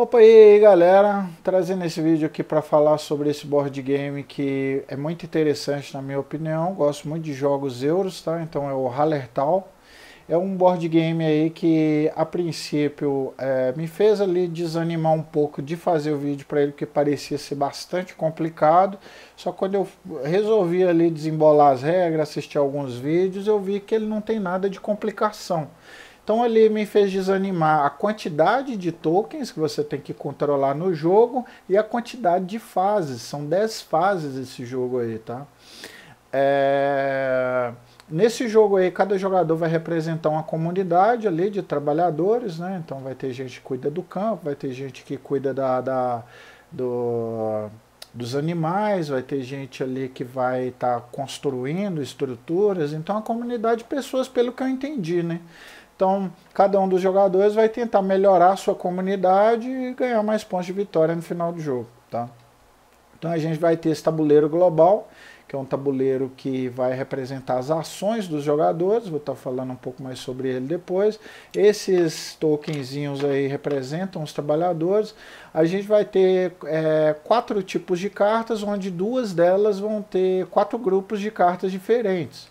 Opa, e aí galera, trazendo esse vídeo aqui para falar sobre esse board game que é muito interessante na minha opinião, gosto muito de jogos euros, tá? Então é o Hallertal, é um board game aí que a princípio é, me fez ali desanimar um pouco de fazer o vídeo para ele, porque parecia ser bastante complicado, só quando eu resolvi ali desembolar as regras, assistir alguns vídeos, eu vi que ele não tem nada de complicação. Então ali me fez desanimar a quantidade de tokens que você tem que controlar no jogo e a quantidade de fases. São 10 fases esse jogo aí, tá? É... Nesse jogo aí, cada jogador vai representar uma comunidade ali de trabalhadores, né? Então vai ter gente que cuida do campo, vai ter gente que cuida da, da do, dos animais, vai ter gente ali que vai estar tá construindo estruturas. Então a comunidade de pessoas, pelo que eu entendi, né? Então, cada um dos jogadores vai tentar melhorar a sua comunidade e ganhar mais pontos de vitória no final do jogo, tá? Então a gente vai ter esse tabuleiro global, que é um tabuleiro que vai representar as ações dos jogadores, vou estar falando um pouco mais sobre ele depois. Esses tokenzinhos aí representam os trabalhadores. A gente vai ter é, quatro tipos de cartas, onde duas delas vão ter quatro grupos de cartas diferentes.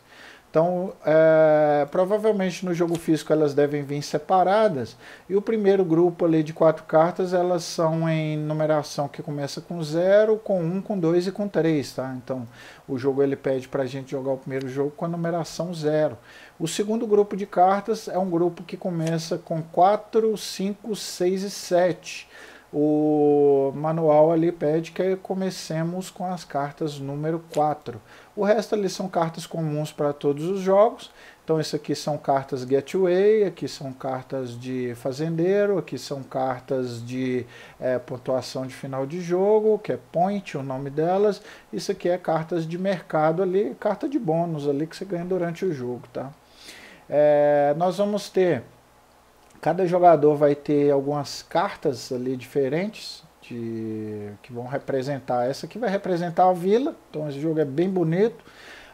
Então, é, provavelmente no jogo físico elas devem vir separadas. E o primeiro grupo ali de quatro cartas, elas são em numeração que começa com 0, com 1, um, com 2 e com 3, tá? Então, o jogo ele pede para a gente jogar o primeiro jogo com a numeração 0. O segundo grupo de cartas é um grupo que começa com 4, 5, 6 e 7 o manual ali pede que comecemos com as cartas número 4. O resto ali são cartas comuns para todos os jogos. Então isso aqui são cartas Getaway, aqui são cartas de Fazendeiro, aqui são cartas de é, pontuação de final de jogo, que é Point, o nome delas. Isso aqui é cartas de mercado ali, carta de bônus ali que você ganha durante o jogo, tá? É, nós vamos ter cada jogador vai ter algumas cartas ali diferentes de, que vão representar. Essa aqui vai representar a vila, então esse jogo é bem bonito.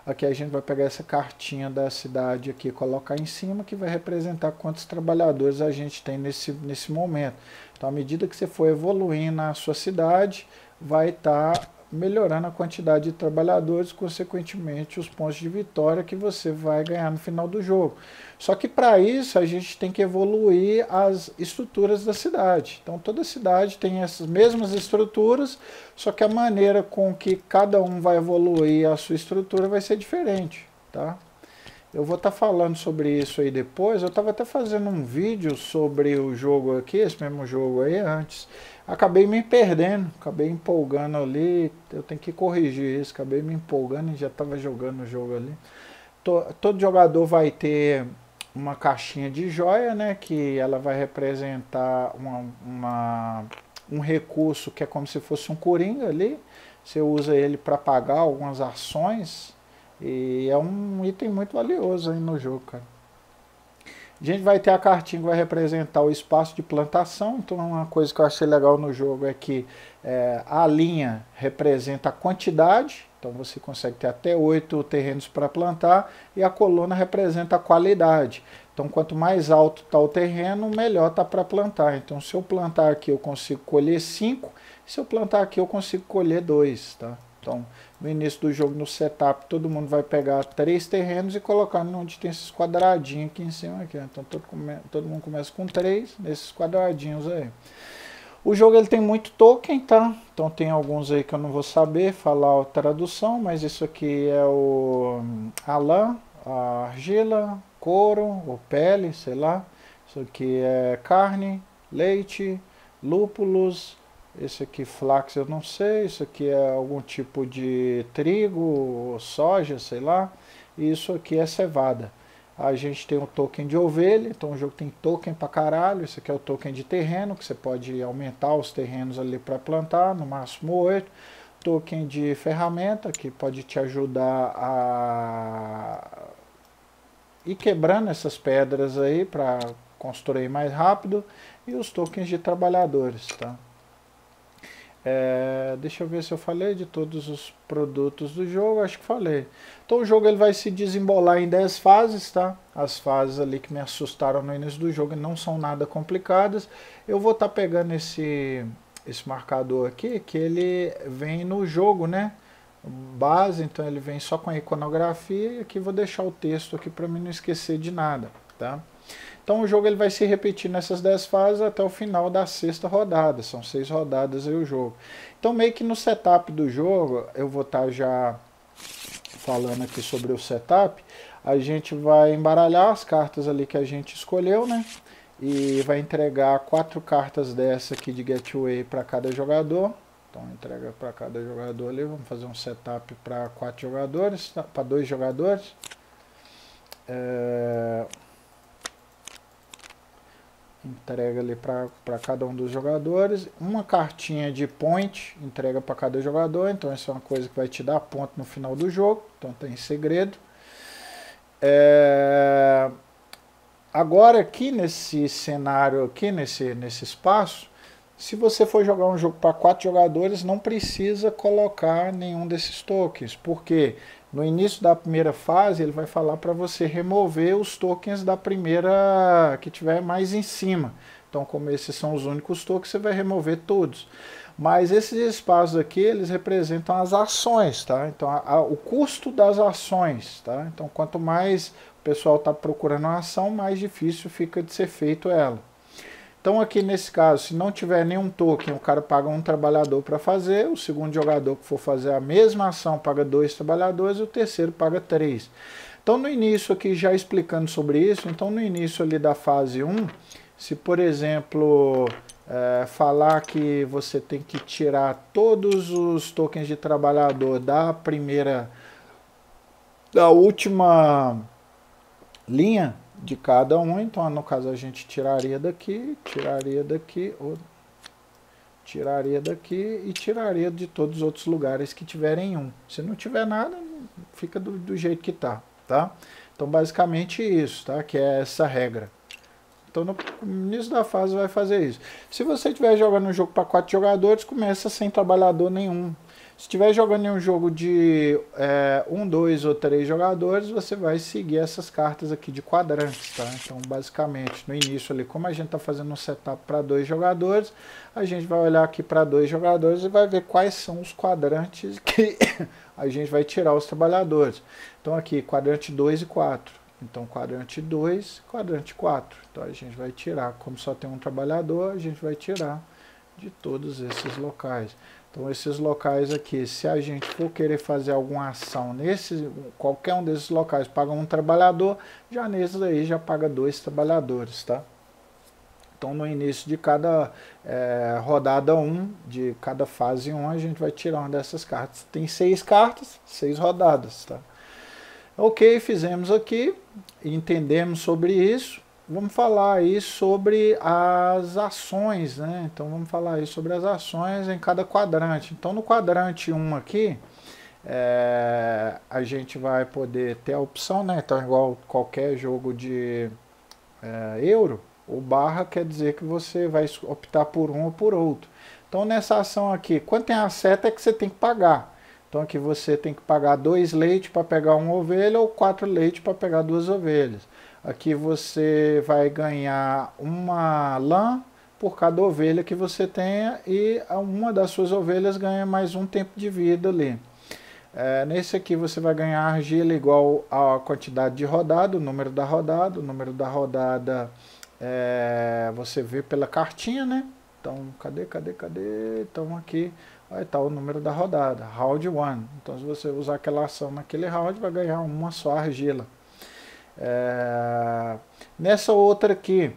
Aqui a gente vai pegar essa cartinha da cidade aqui e colocar em cima, que vai representar quantos trabalhadores a gente tem nesse, nesse momento. Então, à medida que você for evoluindo na sua cidade, vai estar tá melhorando a quantidade de trabalhadores, consequentemente os pontos de vitória que você vai ganhar no final do jogo. Só que para isso a gente tem que evoluir as estruturas da cidade. Então toda cidade tem essas mesmas estruturas, só que a maneira com que cada um vai evoluir a sua estrutura vai ser diferente, tá? Eu vou estar tá falando sobre isso aí depois. Eu estava até fazendo um vídeo sobre o jogo aqui, esse mesmo jogo aí antes. Acabei me perdendo, acabei empolgando ali. Eu tenho que corrigir isso. Acabei me empolgando e já estava jogando o jogo ali. todo jogador vai ter uma caixinha de joia, né? Que ela vai representar uma, uma um recurso que é como se fosse um coringa ali. Você usa ele para pagar algumas ações e é um item muito valioso aí no jogo, cara. A gente vai ter a cartinha que vai representar o espaço de plantação. Então, uma coisa que eu achei legal no jogo é que é, a linha representa a quantidade. Então, você consegue ter até oito terrenos para plantar. E a coluna representa a qualidade. Então, quanto mais alto está o terreno, melhor está para plantar. Então, se eu plantar aqui, eu consigo colher cinco. Se eu plantar aqui, eu consigo colher dois, tá? Então, no início do jogo, no setup, todo mundo vai pegar três terrenos e colocar onde tem esses quadradinhos aqui em cima. Aqui. Então todo, come... todo mundo começa com três, nesses quadradinhos aí. O jogo ele tem muito token, tá? Então tem alguns aí que eu não vou saber falar a tradução, mas isso aqui é o hum, Alan, a argila, couro ou pele, sei lá. Isso aqui é carne, leite, lúpulos, esse aqui flax eu não sei, isso aqui é algum tipo de trigo, soja, sei lá. E isso aqui é cevada. A gente tem o token de ovelha, então o jogo tem token pra caralho. Esse aqui é o token de terreno, que você pode aumentar os terrenos ali para plantar, no máximo 8. Token de ferramenta, que pode te ajudar a ir quebrando essas pedras aí para construir mais rápido. E os tokens de trabalhadores, tá? É, deixa eu ver se eu falei de todos os produtos do jogo, acho que falei. Então o jogo ele vai se desembolar em 10 fases, tá? As fases ali que me assustaram no início do jogo não são nada complicadas. Eu vou estar tá pegando esse, esse marcador aqui, que ele vem no jogo, né? Base, então ele vem só com a iconografia e aqui vou deixar o texto aqui para mim não esquecer de nada, tá? Então o jogo ele vai se repetir nessas 10 fases até o final da sexta rodada. São seis rodadas aí o jogo. Então meio que no setup do jogo, eu vou estar tá já falando aqui sobre o setup. A gente vai embaralhar as cartas ali que a gente escolheu, né? E vai entregar quatro cartas dessa aqui de Getaway para cada jogador. Então entrega para cada jogador ali. Vamos fazer um setup para quatro jogadores, tá? para dois jogadores. É entrega ali para cada um dos jogadores. Uma cartinha de point entrega para cada jogador, então essa é uma coisa que vai te dar ponto no final do jogo, então tem segredo. É... Agora aqui nesse cenário aqui, nesse, nesse espaço, se você for jogar um jogo para quatro jogadores, não precisa colocar nenhum desses tokens, porque no início da primeira fase, ele vai falar para você remover os tokens da primeira que tiver mais em cima. Então, como esses são os únicos tokens, você vai remover todos. Mas esses espaços aqui, eles representam as ações, tá? Então, a, a, o custo das ações, tá? Então, quanto mais o pessoal está procurando uma ação, mais difícil fica de ser feito ela. Então aqui nesse caso, se não tiver nenhum token, o cara paga um trabalhador para fazer, o segundo jogador que for fazer a mesma ação paga dois trabalhadores, o terceiro paga três. Então no início aqui, já explicando sobre isso, então no início ali da fase 1, se por exemplo é, falar que você tem que tirar todos os tokens de trabalhador da primeira, da última linha, de cada um, então no caso a gente tiraria daqui, tiraria daqui, ou, tiraria daqui e tiraria de todos os outros lugares que tiverem um. Se não tiver nada, fica do, do jeito que tá, tá? Então basicamente isso, tá? Que é essa regra. Então no início da fase vai fazer isso. Se você estiver jogando um jogo para quatro jogadores, começa sem trabalhador nenhum. Se estiver jogando em um jogo de é, um, dois ou três jogadores, você vai seguir essas cartas aqui de quadrantes, tá? Então, basicamente, no início ali, como a gente está fazendo um setup para dois jogadores, a gente vai olhar aqui para dois jogadores e vai ver quais são os quadrantes que a gente vai tirar os trabalhadores. Então, aqui, quadrante 2 e 4. Então, quadrante 2, quadrante 4. Então, a gente vai tirar, como só tem um trabalhador, a gente vai tirar de todos esses locais. Então esses locais aqui, se a gente for querer fazer alguma ação nesse, qualquer um desses locais paga um trabalhador, já nesses aí já paga dois trabalhadores, tá? Então no início de cada é, rodada 1, um, de cada fase 1, um, a gente vai tirar uma dessas cartas. Tem seis cartas, seis rodadas, tá? Ok, fizemos aqui, entendemos sobre isso vamos falar aí sobre as ações, né? Então vamos falar aí sobre as ações em cada quadrante. Então no quadrante 1 aqui, é, a gente vai poder ter a opção, né? Então igual qualquer jogo de é, euro, o barra quer dizer que você vai optar por um ou por outro. Então nessa ação aqui, quando tem a seta é que você tem que pagar. Então aqui você tem que pagar dois leite para pegar uma ovelha ou quatro leite para pegar duas ovelhas. Aqui você vai ganhar uma lã por cada ovelha que você tenha e uma das suas ovelhas ganha mais um tempo de vida ali. É, nesse aqui você vai ganhar argila igual à quantidade de rodada, o número da rodada. O número da rodada é, você vê pela cartinha, né? Então, cadê, cadê, cadê? Então aqui vai estar o número da rodada, round 1. Então se você usar aquela ação naquele round, vai ganhar uma só argila. É, nessa outra aqui,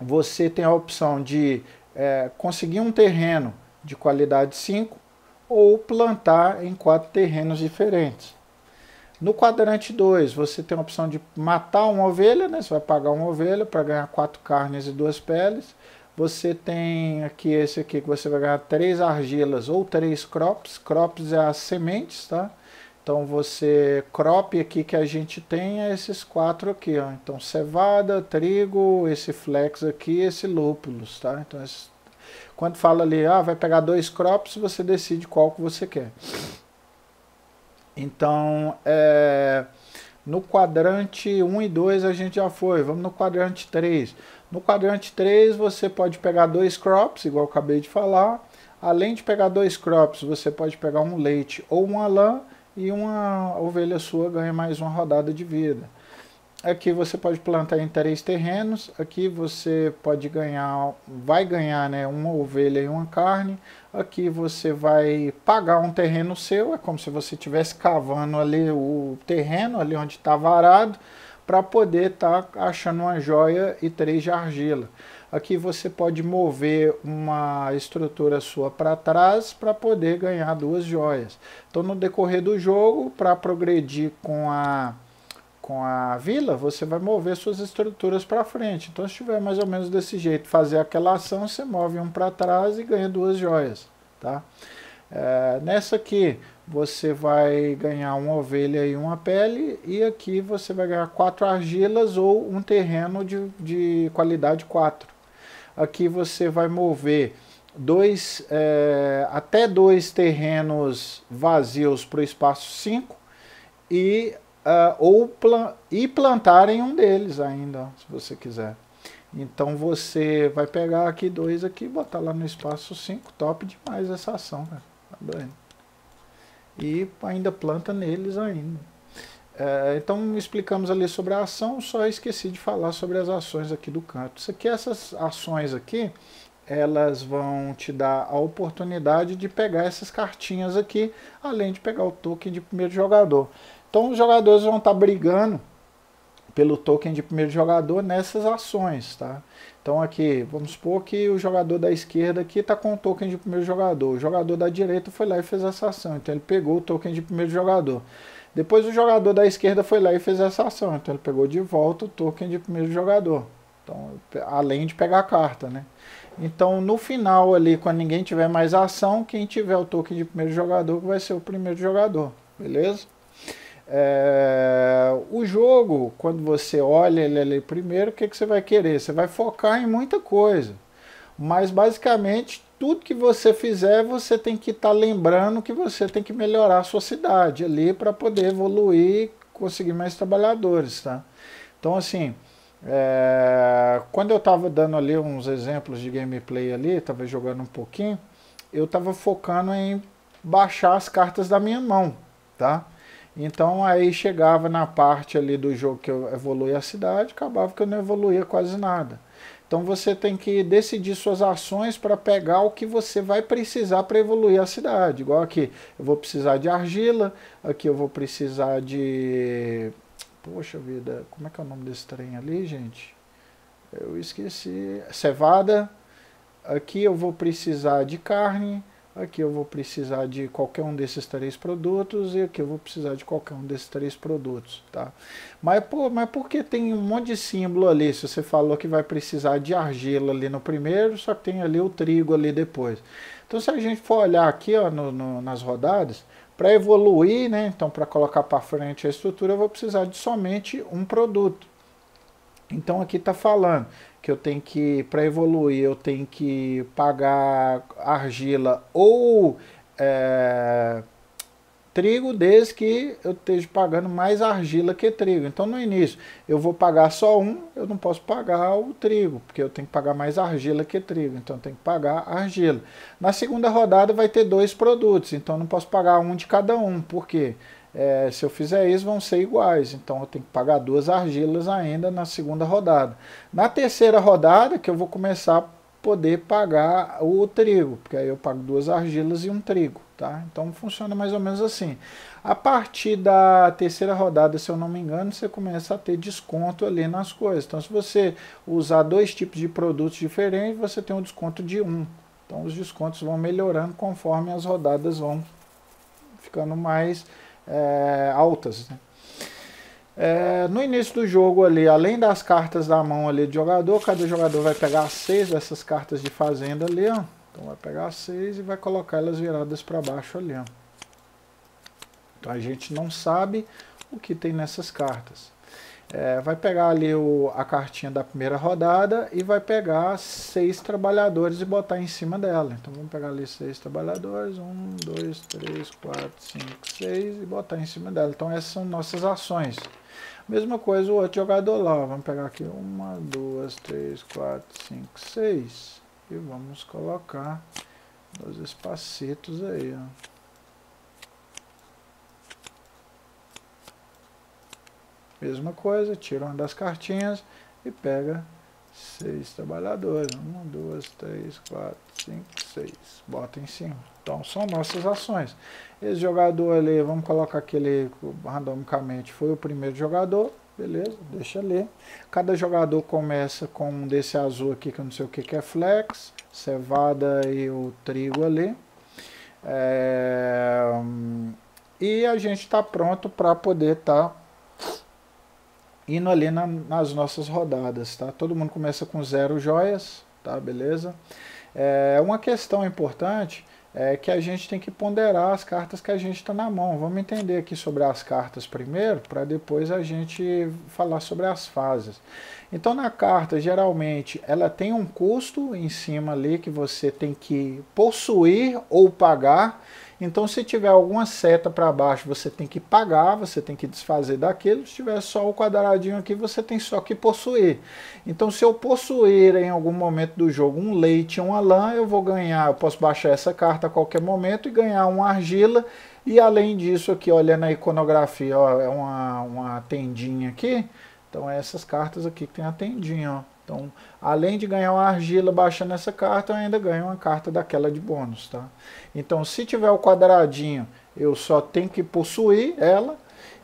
você tem a opção de é, conseguir um terreno de qualidade 5 ou plantar em quatro terrenos diferentes. No quadrante 2, você tem a opção de matar uma ovelha, né? você vai pagar uma ovelha para ganhar quatro carnes e duas peles. Você tem aqui esse aqui que você vai ganhar três argilas ou três crops. Crops é as sementes, tá? Então você crop aqui que a gente tem é esses quatro aqui, ó. Então cevada, trigo, esse flex aqui, esse lúpulos, tá? Então quando fala ali, ah, vai pegar dois crops, você decide qual que você quer. Então, é... no quadrante 1 e 2 a gente já foi, vamos no quadrante 3. No quadrante 3 você pode pegar dois crops, igual eu acabei de falar. Além de pegar dois crops, você pode pegar um leite ou uma lã e uma ovelha sua ganha mais uma rodada de vida. Aqui você pode plantar em três terrenos, aqui você pode ganhar, vai ganhar né, uma ovelha e uma carne, aqui você vai pagar um terreno seu, é como se você estivesse cavando ali o terreno, ali onde está varado, para poder estar tá achando uma joia e três de argila. Aqui você pode mover uma estrutura sua para trás para poder ganhar duas joias. Então no decorrer do jogo, para progredir com a com a vila, você vai mover suas estruturas para frente. Então, se tiver mais ou menos desse jeito, fazer aquela ação, você move um para trás e ganha duas joias, tá? É, nessa aqui, você vai ganhar uma ovelha e uma pele, e aqui você vai ganhar quatro argilas ou um terreno de, de qualidade 4 aqui você vai mover dois, é, até dois terrenos vazios para o espaço 5 e, uh, ou plan e plantar em um deles ainda, se você quiser. Então você vai pegar aqui dois aqui e botar lá no espaço 5. Top demais essa ação, velho. Tá doendo. E ainda planta neles ainda. É, então explicamos ali sobre a ação, só esqueci de falar sobre as ações aqui do canto. Isso aqui, essas ações aqui, elas vão te dar a oportunidade de pegar essas cartinhas aqui, além de pegar o token de primeiro jogador. Então os jogadores vão estar tá brigando pelo token de primeiro jogador nessas ações, tá? Então aqui, vamos supor que o jogador da esquerda aqui está com o token de primeiro jogador. O jogador da direita foi lá e fez essa ação, então ele pegou o token de primeiro jogador. Depois o jogador da esquerda foi lá e fez essa ação. Então ele pegou de volta o token de primeiro jogador. Então, além de pegar a carta, né? Então, no final ali, quando ninguém tiver mais ação, quem tiver o token de primeiro jogador vai ser o primeiro jogador, beleza? É... O jogo, quando você olha ele ali primeiro, o que, que você vai querer? Você vai focar em muita coisa. Mas, basicamente, tudo que você fizer, você tem que estar tá lembrando que você tem que melhorar a sua cidade ali para poder evoluir, conseguir mais trabalhadores, tá? Então, assim, é, quando eu estava dando ali uns exemplos de gameplay ali, estava jogando um pouquinho, eu estava focando em baixar as cartas da minha mão, tá? Então aí chegava na parte ali do jogo que eu evoluía a cidade, acabava que eu não evoluía quase nada. Então você tem que decidir suas ações para pegar o que você vai precisar para evoluir a cidade. Igual aqui, eu vou precisar de argila, aqui eu vou precisar de. Poxa vida, como é que é o nome desse trem ali, gente? Eu esqueci. Cevada. Aqui eu vou precisar de carne aqui eu vou precisar de qualquer um desses três produtos e aqui eu vou precisar de qualquer um desses três produtos, tá? Mas, pô, mas porque tem um monte de símbolo ali? Se você falou que vai precisar de argila ali no primeiro, só que tem ali o trigo ali depois. Então se a gente for olhar aqui ó, no, no, nas rodadas, para evoluir, né, então para colocar para frente a estrutura, eu vou precisar de somente um produto. Então aqui está falando, que eu tenho que, para evoluir, eu tenho que pagar argila ou é, trigo, desde que eu esteja pagando mais argila que trigo. Então, no início, eu vou pagar só um, eu não posso pagar o trigo, porque eu tenho que pagar mais argila que trigo. Então, eu tenho que pagar argila. Na segunda rodada, vai ter dois produtos, então, eu não posso pagar um de cada um. Por quê? Porque é, se eu fizer isso, vão ser iguais. Então eu tenho que pagar duas argilas ainda na segunda rodada. Na terceira rodada, que eu vou começar a poder pagar o trigo, porque aí eu pago duas argilas e um trigo. Tá? Então funciona mais ou menos assim. A partir da terceira rodada, se eu não me engano, você começa a ter desconto ali nas coisas. Então, se você usar dois tipos de produtos diferentes, você tem um desconto de um. Então, os descontos vão melhorando conforme as rodadas vão ficando mais é, altas. Né? É, no início do jogo ali, além das cartas da mão ali de jogador, cada jogador vai pegar seis dessas cartas de fazenda ali, ó. Então vai pegar seis e vai colocar elas viradas para baixo ali, ó. Então a gente não sabe o que tem nessas cartas. É, vai pegar ali o, a cartinha da primeira rodada e vai pegar seis trabalhadores e botar em cima dela. Então vamos pegar ali seis trabalhadores, um, dois, três, quatro, cinco, seis e botar em cima dela. Então essas são nossas ações. Mesma coisa o outro jogador lá, vamos pegar aqui uma, duas, três, quatro, cinco, seis e vamos colocar nos espacitos aí, ó. Mesma coisa, tira uma das cartinhas e pega seis trabalhadores. Uma, duas, três, quatro, cinco, seis. Bota em cima. Então são nossas ações. Esse jogador ali, vamos colocar aquele randomicamente, foi o primeiro jogador. Beleza, deixa ler. Cada jogador começa com um desse azul aqui, que eu não sei o que, que é flex, cevada e o trigo ali. É... Hum, e a gente está pronto para poder estar tá indo ali na, nas nossas rodadas, tá? Todo mundo começa com zero joias, tá? Beleza? É, uma questão importante é que a gente tem que ponderar as cartas que a gente está na mão. Vamos entender aqui sobre as cartas primeiro, para depois a gente falar sobre as fases. Então na carta, geralmente, ela tem um custo em cima ali que você tem que possuir ou pagar, então, se tiver alguma seta para baixo, você tem que pagar, você tem que desfazer daquilo. Se tiver só o quadradinho aqui, você tem só que possuir. Então, se eu possuir em algum momento do jogo um leite, uma lã, eu vou ganhar, eu posso baixar essa carta a qualquer momento e ganhar uma argila. E além disso aqui, olha na iconografia, ó, é uma, uma tendinha aqui. Então, é essas cartas aqui que tem a tendinha, ó. Então, além de ganhar uma argila baixando essa carta, eu ainda ganho uma carta daquela de bônus, tá? Então, se tiver o quadradinho, eu só tenho que possuir ela,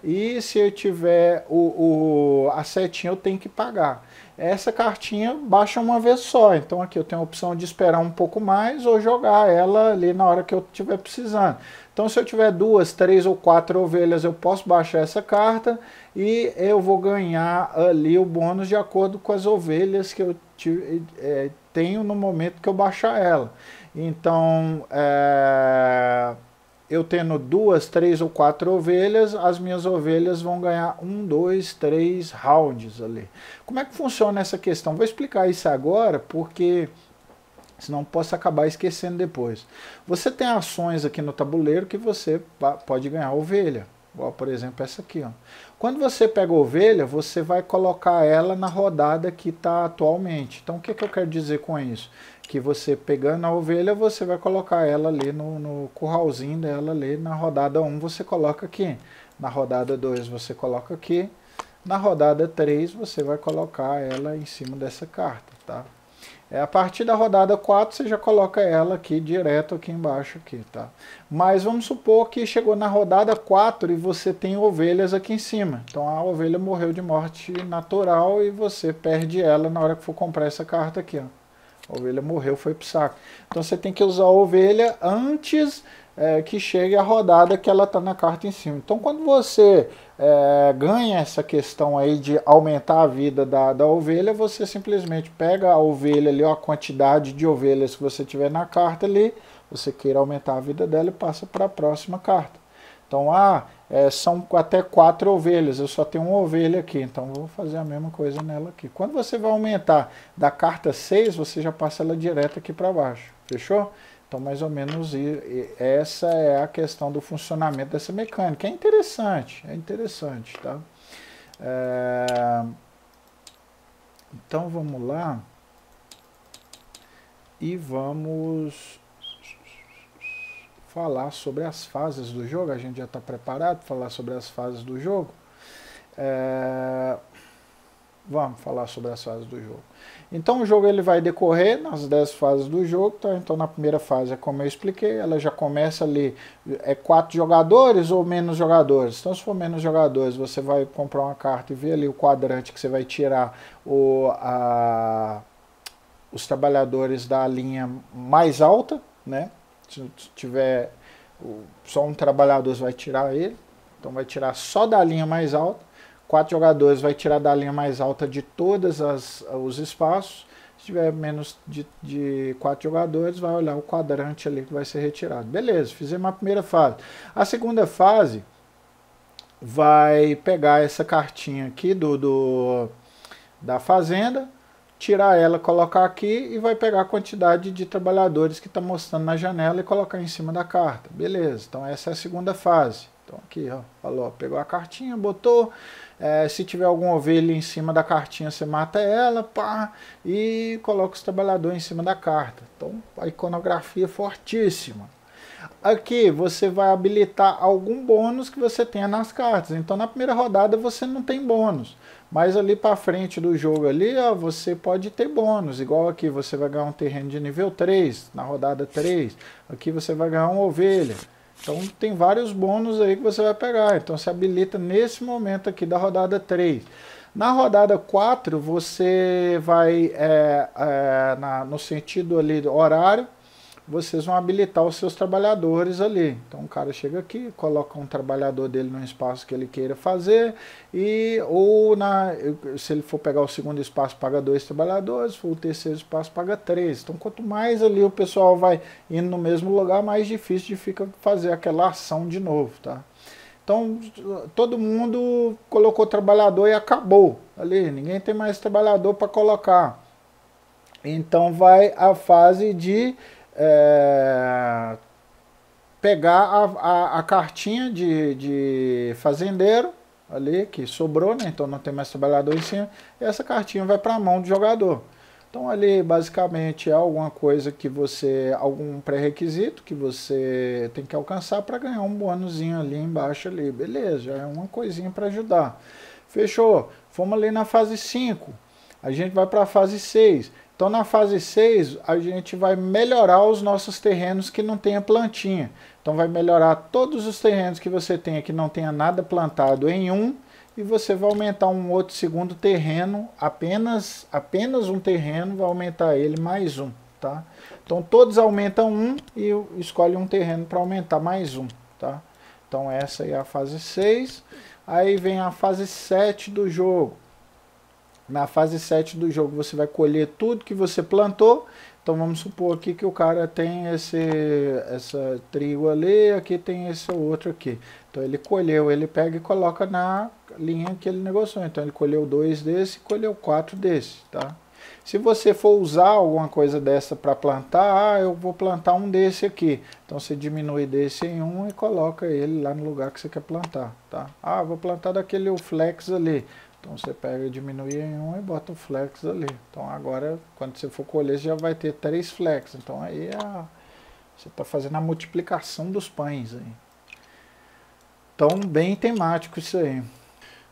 e se eu tiver o, o, a setinha, eu tenho que pagar essa cartinha baixa uma vez só. Então aqui eu tenho a opção de esperar um pouco mais ou jogar ela ali na hora que eu estiver precisando. Então se eu tiver duas, três ou quatro ovelhas, eu posso baixar essa carta e eu vou ganhar ali o bônus de acordo com as ovelhas que eu tive, é, tenho no momento que eu baixar ela. Então... É eu tendo duas, três ou quatro ovelhas, as minhas ovelhas vão ganhar um, dois, três rounds ali. Como é que funciona essa questão? Vou explicar isso agora porque senão posso acabar esquecendo depois. Você tem ações aqui no tabuleiro que você pode ganhar ovelha. Ó, por exemplo, essa aqui. Ó. Quando você pega a ovelha, você vai colocar ela na rodada que está atualmente. Então, o que, que eu quero dizer com isso? que você pegando a ovelha, você vai colocar ela ali no, no curralzinho dela ali. Na rodada 1 você coloca aqui. Na rodada 2 você coloca aqui. Na rodada 3 você vai colocar ela em cima dessa carta, tá? É, a partir da rodada 4 você já coloca ela aqui direto aqui embaixo aqui, tá? Mas vamos supor que chegou na rodada 4 e você tem ovelhas aqui em cima. Então a ovelha morreu de morte natural e você perde ela na hora que for comprar essa carta aqui, ó. A ovelha morreu, foi pro saco. Então você tem que usar a ovelha antes é, que chegue a rodada que ela está na carta em cima. Então quando você é, ganha essa questão aí de aumentar a vida da, da ovelha, você simplesmente pega a ovelha ali, ó, a quantidade de ovelhas que você tiver na carta ali, você queira aumentar a vida dela e passa para a próxima carta. Então, ah, é, são até quatro ovelhas, eu só tenho uma ovelha aqui, então vou fazer a mesma coisa nela aqui. Quando você vai aumentar da carta 6, você já passa ela direto aqui para baixo, fechou? Então mais ou menos essa é a questão do funcionamento dessa mecânica, é interessante, é interessante, tá? É... Então vamos lá e vamos falar sobre as fases do jogo. A gente já está preparado para falar sobre as fases do jogo. É... Vamos falar sobre as fases do jogo. Então o jogo ele vai decorrer nas 10 fases do jogo. Tá? Então na primeira fase é como eu expliquei, ela já começa ali, é 4 jogadores ou menos jogadores. Então se for menos jogadores, você vai comprar uma carta e ver ali o quadrante que você vai tirar o, a, os trabalhadores da linha mais alta, né? Se tiver só um trabalhador, vai tirar ele. Então vai tirar só da linha mais alta. Quatro jogadores vai tirar da linha mais alta de todos os espaços. Se tiver menos de, de quatro jogadores, vai olhar o quadrante ali que vai ser retirado. Beleza, fizemos a primeira fase. A segunda fase vai pegar essa cartinha aqui do, do da fazenda tirar ela, colocar aqui e vai pegar a quantidade de trabalhadores que está mostrando na janela e colocar em cima da carta. Beleza, então essa é a segunda fase. Então aqui, ó, falou, pegou a cartinha, botou, é, se tiver alguma ovelha em cima da cartinha, você mata ela, pá, e coloca os trabalhadores em cima da carta. Então, a iconografia fortíssima. Aqui você vai habilitar algum bônus que você tenha nas cartas. Então, na primeira rodada você não tem bônus, mas ali para frente do jogo ali, ó, você pode ter bônus, igual aqui você vai ganhar um terreno de nível 3, na rodada 3, aqui você vai ganhar uma ovelha. Então tem vários bônus aí que você vai pegar, então se habilita nesse momento aqui da rodada 3. Na rodada 4, você vai é, é, na, no sentido ali do horário, vocês vão habilitar os seus trabalhadores ali. Então o cara chega aqui, coloca um trabalhador dele no espaço que ele queira fazer, e ou na, se ele for pegar o segundo espaço, paga dois trabalhadores, for o terceiro espaço, paga três. Então quanto mais ali o pessoal vai indo no mesmo lugar, mais difícil de fica fazer aquela ação de novo, tá? Então todo mundo colocou trabalhador e acabou ali, ninguém tem mais trabalhador para colocar. Então vai a fase de é, pegar a, a, a cartinha de, de, fazendeiro ali que sobrou, né? Então não tem mais trabalhador em cima. essa cartinha vai para a mão do jogador. Então ali basicamente é alguma coisa que você, algum pré-requisito que você tem que alcançar para ganhar um bônus ali embaixo ali, beleza, é uma coisinha para ajudar. Fechou, fomos ali na fase 5, a gente vai para a fase 6. Então na fase 6 a gente vai melhorar os nossos terrenos que não tenha plantinha. Então vai melhorar todos os terrenos que você tenha que não tenha nada plantado em um e você vai aumentar um outro segundo terreno, apenas, apenas um terreno, vai aumentar ele mais um, tá? Então todos aumentam um e escolhe um terreno para aumentar mais um, tá? Então essa é a fase 6. Aí vem a fase 7 do jogo. Na fase 7 do jogo você vai colher tudo que você plantou. Então vamos supor aqui que o cara tem esse essa trigo ali, aqui tem esse outro aqui. Então ele colheu, ele pega e coloca na linha que ele negociou. Então ele colheu dois desse, colheu quatro desse, tá? Se você for usar alguma coisa dessa para plantar, ah, eu vou plantar um desse aqui. Então você diminui desse em um e coloca ele lá no lugar que você quer plantar, tá? Ah, vou plantar daquele flex ali. Então você pega, diminui em um e bota o flex ali. Então agora, quando você for colher, você já vai ter três flex. Então aí é a, você está fazendo a multiplicação dos pães. Aí. Então bem temático isso aí.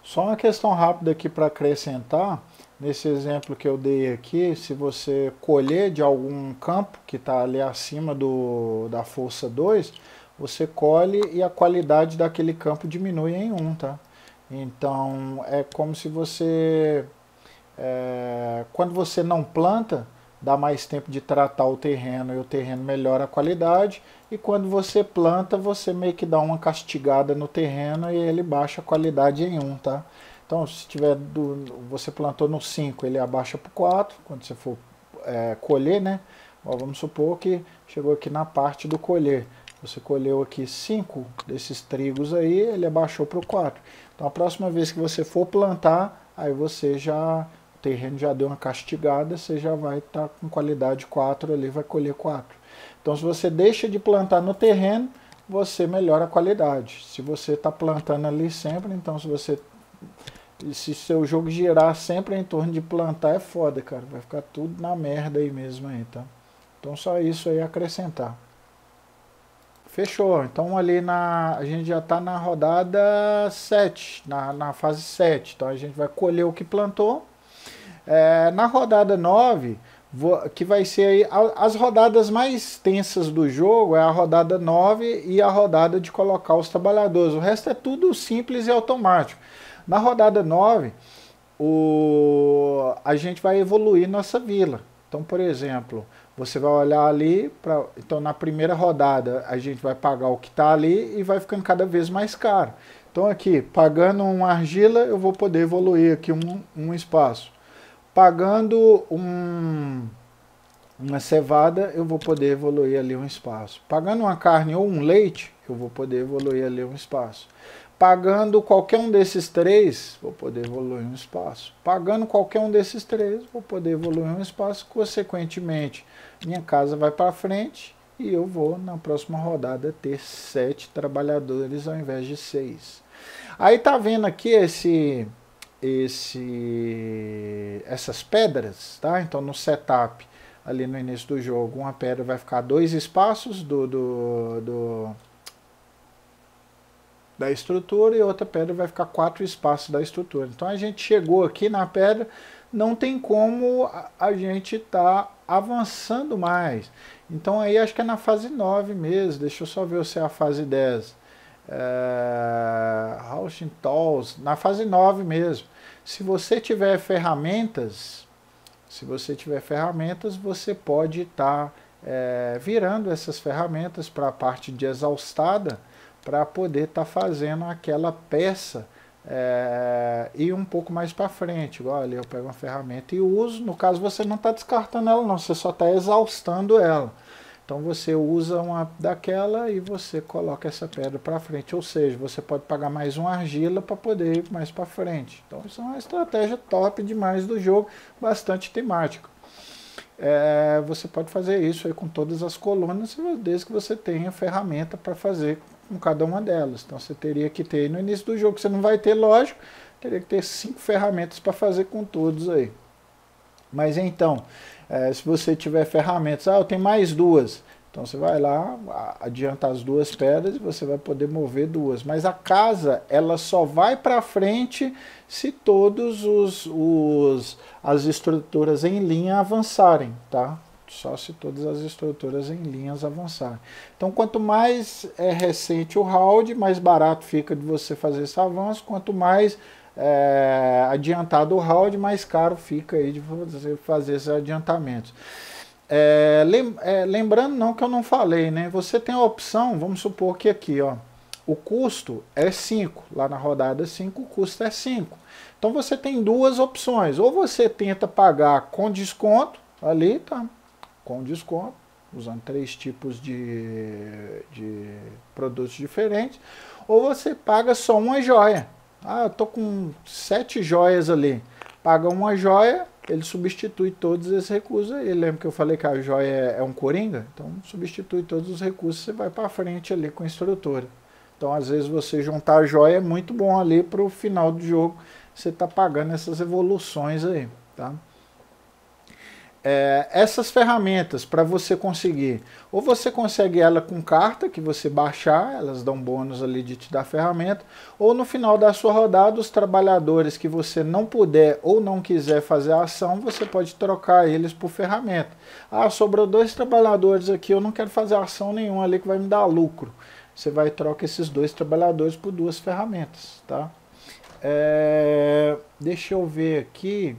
Só uma questão rápida aqui para acrescentar. Nesse exemplo que eu dei aqui, se você colher de algum campo que está ali acima do, da força 2, você colhe e a qualidade daquele campo diminui em 1, um, tá? Então é como se você, é, quando você não planta, dá mais tempo de tratar o terreno e o terreno melhora a qualidade. E quando você planta, você meio que dá uma castigada no terreno e ele baixa a qualidade em 1, um, tá? Então, se tiver do, você plantou no 5, ele abaixa para o 4, quando você for é, colher, né? Ó, vamos supor que chegou aqui na parte do colher. Você colheu aqui cinco desses trigos aí, ele abaixou para o 4. Então a próxima vez que você for plantar, aí você já o terreno já deu uma castigada, você já vai estar tá com qualidade 4 ali, vai colher 4. Então se você deixa de plantar no terreno, você melhora a qualidade. Se você está plantando ali sempre, então se você se seu jogo girar sempre em torno de plantar é foda, cara. Vai ficar tudo na merda aí mesmo aí, tá? Então só isso aí acrescentar. Fechou. Então ali na. A gente já está na rodada 7, na, na fase 7. Então a gente vai colher o que plantou. É, na rodada 9, vou, que vai ser aí, as rodadas mais tensas do jogo, é a rodada 9 e a rodada de colocar os trabalhadores. O resto é tudo simples e automático. Na rodada 9, o, a gente vai evoluir nossa vila. Então, por exemplo, você vai olhar ali, para, então na primeira rodada a gente vai pagar o que está ali e vai ficando cada vez mais caro. Então aqui, pagando uma argila, eu vou poder evoluir aqui um, um espaço. Pagando um, uma cevada, eu vou poder evoluir ali um espaço. Pagando uma carne ou um leite, eu vou poder evoluir ali um espaço. Pagando qualquer um desses três, vou poder evoluir um espaço. Pagando qualquer um desses três, vou poder evoluir um espaço. Consequentemente, minha casa vai para frente e eu vou, na próxima rodada, ter sete trabalhadores ao invés de seis. Aí tá vendo aqui esse, esse, essas pedras, tá? Então no setup, ali no início do jogo, uma pedra vai ficar dois espaços do, do, do da estrutura e outra pedra vai ficar quatro espaços da estrutura. Então a gente chegou aqui na pedra, não tem como a gente estar tá avançando mais. Então aí acho que é na fase 9 mesmo, deixa eu só ver se é a fase 10. É, Tolls na fase 9 mesmo. Se você tiver ferramentas, se você tiver ferramentas, você pode estar tá, é, virando essas ferramentas para a parte de exaustada, para poder estar tá fazendo aquela peça é, eh, e um pouco mais para frente. Igual ali eu pego uma ferramenta e uso, no caso você não está descartando ela não, você só está exaustando ela. Então você usa uma daquela e você coloca essa pedra para frente, ou seja, você pode pagar mais uma argila para poder ir mais para frente. Então isso é uma estratégia top demais do jogo, bastante temática. É, você pode fazer isso com todas as colunas, desde que você tenha ferramenta para fazer com cada uma delas. Então você teria que ter no início do jogo, você não vai ter, lógico, teria que ter cinco ferramentas para fazer com todos aí. Mas então, é, se você tiver ferramentas, ah, eu tenho mais duas. Então você vai lá, adianta as duas pedras e você vai poder mover duas. Mas a casa, ela só vai para frente se todos os, os as estruturas em linha avançarem, tá? só se todas as estruturas em linhas avançarem. Então, quanto mais é recente o round, mais barato fica de você fazer esse avanço, quanto mais é, adiantado o round, mais caro fica aí de você fazer esses adiantamentos. É, lem, é, lembrando não que eu não falei, né? Você tem a opção, vamos supor que aqui, ó, o custo é 5, lá na rodada 5 o custo é 5. Então você tem duas opções, ou você tenta pagar com desconto, ali tá, com desconto, usando três tipos de, de produtos diferentes, ou você paga só uma joia. Ah, eu tô com sete joias ali. Paga uma joia, ele substitui todos esses recursos aí. Lembra que eu falei que a joia é um coringa? Então substitui todos os recursos e vai para frente ali com a estrutura. Então às vezes você juntar a joia é muito bom ali para o final do jogo. Você tá pagando essas evoluções aí, tá? é, essas ferramentas para você conseguir, ou você consegue ela com carta que você baixar, elas dão bônus ali de te dar ferramenta, ou no final da sua rodada, os trabalhadores que você não puder ou não quiser fazer a ação, você pode trocar eles por ferramenta. Ah, sobrou dois trabalhadores aqui, eu não quero fazer ação nenhuma ali que vai me dar lucro. Você vai trocar esses dois trabalhadores por duas ferramentas, tá? É, deixa eu ver aqui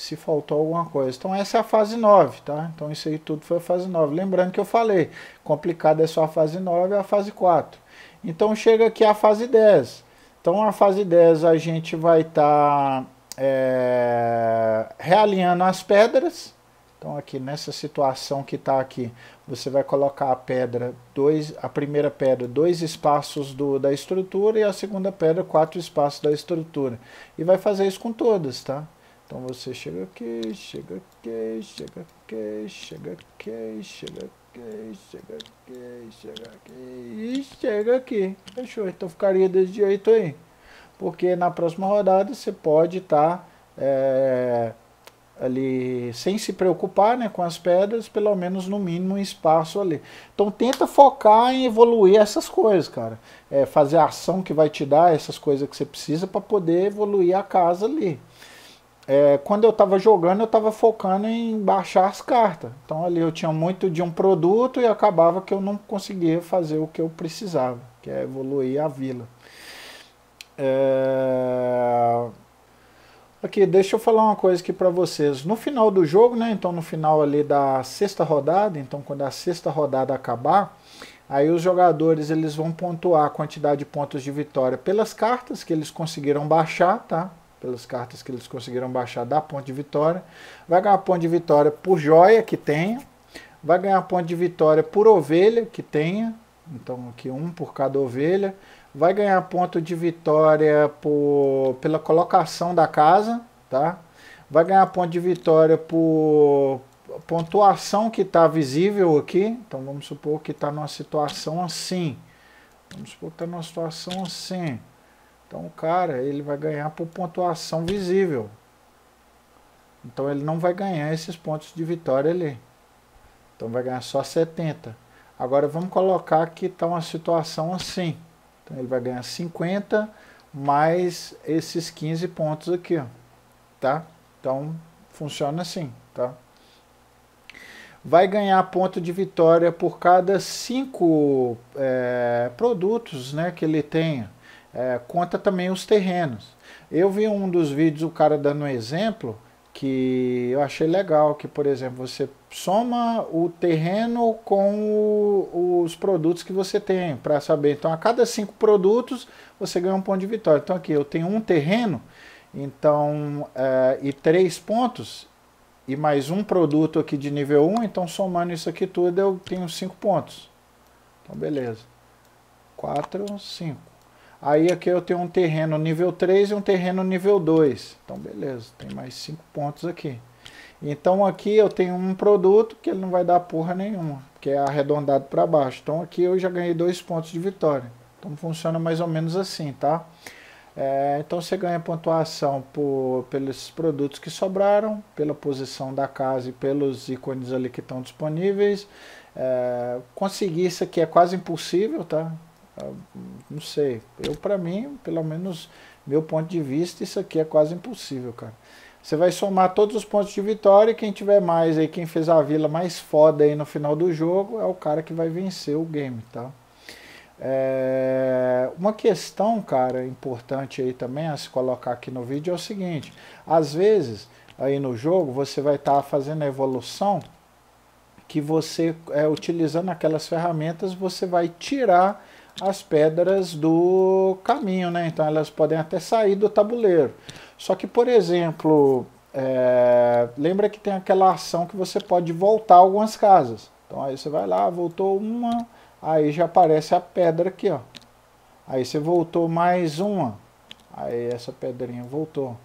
se faltou alguma coisa. Então essa é a fase 9, tá? Então isso aí tudo foi a fase 9. Lembrando que eu falei, complicada é só a fase 9 e é a fase 4. Então chega aqui a fase 10. Então a fase 10 a gente vai estar tá, é, realinhando as pedras. Então aqui nessa situação que está aqui, você vai colocar a pedra dois, a primeira pedra dois espaços do, da estrutura e a segunda pedra quatro espaços da estrutura e vai fazer isso com todas, tá? Então você chega aqui, chega aqui, chega aqui, chega aqui, chega aqui, chega aqui, chega aqui e chega aqui. Fechou. Então ficaria desse jeito aí. Porque na próxima rodada você pode estar tá, é, ali sem se preocupar né, com as pedras, pelo menos no mínimo um espaço ali. Então tenta focar em evoluir essas coisas, cara. É, fazer a ação que vai te dar essas coisas que você precisa para poder evoluir a casa ali é, quando eu estava jogando, eu estava focando em baixar as cartas. Então ali eu tinha muito de um produto e acabava que eu não conseguia fazer o que eu precisava, que é evoluir a vila. É... Aqui, deixa eu falar uma coisa aqui para vocês. No final do jogo, né? Então no final ali da sexta rodada, então quando a sexta rodada acabar, Aí os jogadores eles vão pontuar a quantidade de pontos de vitória pelas cartas que eles conseguiram baixar, tá? pelas cartas que eles conseguiram baixar da ponte de vitória. Vai ganhar ponto de vitória por joia que tenha. Vai ganhar ponto de vitória por ovelha que tenha. Então aqui um por cada ovelha. Vai ganhar ponto de vitória por, pela colocação da casa, tá? Vai ganhar ponto de vitória por pontuação que está visível aqui. Então vamos supor que está numa situação assim. Vamos supor que está numa situação assim. Então o cara ele vai ganhar por pontuação visível. Então ele não vai ganhar esses pontos de vitória ali. Então vai ganhar só 70. Agora vamos colocar que está uma situação assim. Então ele vai ganhar 50 mais esses 15 pontos aqui, ó. tá? Então funciona assim, tá? Vai ganhar ponto de vitória por cada 5 é, eh, produtos né, que ele tenha é, conta também os terrenos. Eu vi um dos vídeos, o cara dando um exemplo, que eu achei legal, que por exemplo, você soma o terreno com o, os produtos que você tem, para saber. Então, a cada cinco produtos, você ganha um ponto de vitória. Então, aqui eu tenho um terreno, então, é, e três pontos, e mais um produto aqui de nível 1, então somando isso aqui tudo, eu tenho cinco pontos. Então, beleza. quatro, cinco. Aí aqui eu tenho um terreno nível 3 e um terreno nível 2. Então beleza, tem mais 5 pontos aqui. Então aqui eu tenho um produto que ele não vai dar porra nenhuma, que é arredondado para baixo. Então aqui eu já ganhei 2 pontos de vitória. Então funciona mais ou menos assim, tá? É, então você ganha pontuação por, pelos produtos que sobraram, pela posição da casa e pelos ícones ali que estão disponíveis. É, conseguir isso aqui é quase impossível, tá? Ah, não sei. Eu, para mim, pelo menos meu ponto de vista, isso aqui é quase impossível, cara. Você vai somar todos os pontos de vitória e quem tiver mais aí, quem fez a vila mais foda aí no final do jogo, é o cara que vai vencer o game, tá? É... Uma questão, cara, importante aí também a se colocar aqui no vídeo é o seguinte: às vezes aí no jogo você vai estar tá fazendo a evolução que você é utilizando aquelas ferramentas você vai tirar as pedras do caminho, né? Então elas podem até sair do tabuleiro. Só que, por exemplo, é, lembra que tem aquela ação que você pode voltar algumas casas. Então aí você vai lá, voltou uma, aí já aparece a pedra aqui, ó. Aí você voltou mais uma, aí essa pedrinha voltou.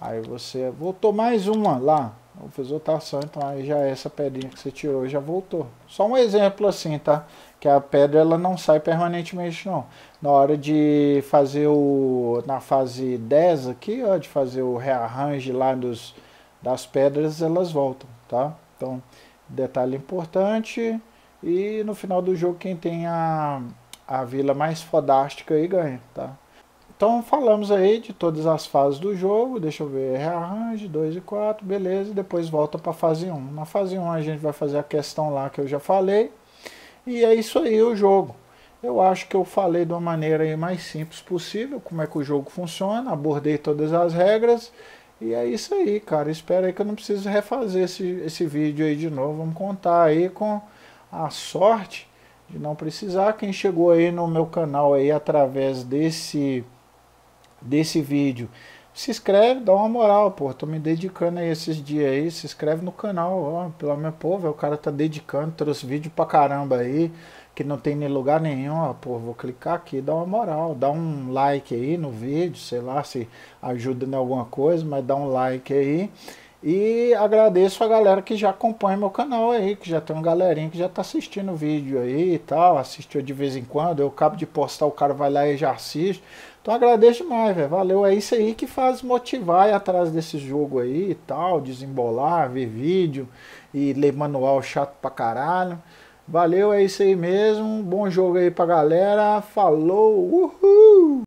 Aí você voltou mais uma lá, fez rotação, tá então aí já é essa pedrinha que você tirou já voltou. Só um exemplo assim, tá? Que a pedra ela não sai permanentemente não. Na hora de fazer o... na fase 10 aqui, ó, de fazer o rearrange lá dos, das pedras, elas voltam, tá? Então, detalhe importante. E no final do jogo quem tem a, a vila mais fodástica aí ganha, tá? Então falamos aí de todas as fases do jogo, deixa eu ver, rearrange, 2 e 4, beleza, e depois volta para a fase 1. Na fase 1 a gente vai fazer a questão lá que eu já falei, e é isso aí o jogo. Eu acho que eu falei de uma maneira mais simples possível como é que o jogo funciona, abordei todas as regras, e é isso aí, cara. Espero aí que eu não precise refazer esse, esse vídeo aí de novo. Vamos contar aí com a sorte de não precisar. Quem chegou aí no meu canal aí através desse desse vídeo. Se inscreve, dá uma moral, pô. Tô me dedicando aí esses dias aí. Se inscreve no canal, ó. Pelo meu povo, o cara tá dedicando, trouxe vídeo pra caramba aí. Que não tem nem lugar nenhum, ó. Pô, vou clicar aqui, dá uma moral. Dá um like aí no vídeo, sei lá se ajuda em alguma coisa, mas dá um like aí. E agradeço a galera que já acompanha meu canal aí, que já tem uma galerinha que já tá assistindo o vídeo aí e tal, assistiu de vez em quando. Eu acabo de postar, o cara vai lá e já assiste. Então agradeço demais, velho. Valeu. É isso aí que faz motivar atrás desse jogo aí e tal, desembolar, ver vídeo e ler manual chato pra caralho. Valeu, é isso aí mesmo. Bom jogo aí pra galera. Falou! Uhul!